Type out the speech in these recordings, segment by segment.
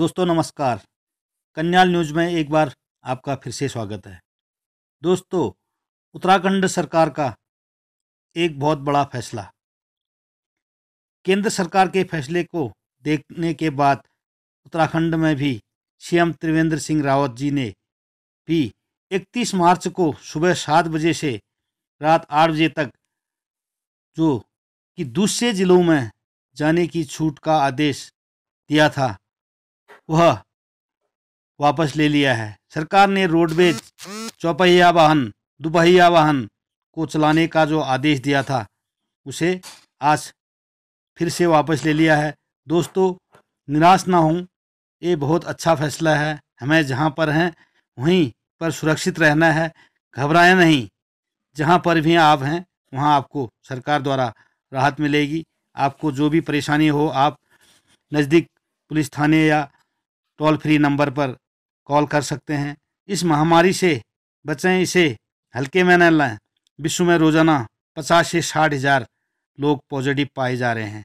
दोस्तों नमस्कार कन्याल न्यूज में एक बार आपका फिर से स्वागत है दोस्तों उत्तराखंड सरकार का एक बहुत बड़ा फैसला केंद्र सरकार के फैसले को देखने के बाद उत्तराखंड में भी सीएम त्रिवेंद्र सिंह रावत जी ने भी 31 मार्च को सुबह सात बजे से रात आठ बजे तक जो कि दूसरे जिलों में जाने की छूट का आदेश दिया था वह वापस ले लिया है सरकार ने रोडवेज चौपहिया वाहन दुपहिया वाहन को चलाने का जो आदेश दिया था उसे आज फिर से वापस ले लिया है दोस्तों निराश ना हों ये बहुत अच्छा फैसला है हमें जहाँ पर हैं वहीं पर सुरक्षित रहना है घबराएं नहीं जहाँ पर भी आप हैं वहाँ आपको सरकार द्वारा राहत मिलेगी आपको जो भी परेशानी हो आप नज़दीक पुलिस थाने या टोल फ्री नंबर पर कॉल कर सकते हैं इस महामारी से बचें इसे हल्के में न लाएं विश्व में रोजाना पचास से साठ हज़ार लोग पॉजिटिव पाए जा रहे हैं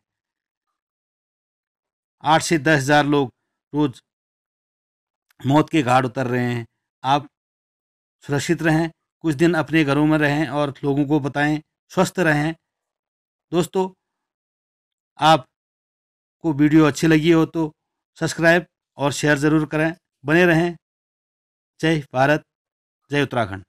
आठ से दस हज़ार लोग रोज मौत के घाट उतर रहे हैं आप सुरक्षित रहें कुछ दिन अपने घरों में रहें और लोगों को बताएं स्वस्थ रहें दोस्तों आपको वीडियो अच्छी लगी हो तो सब्सक्राइब और शेयर ज़रूर करें बने रहें जय भारत जय उत्तराखंड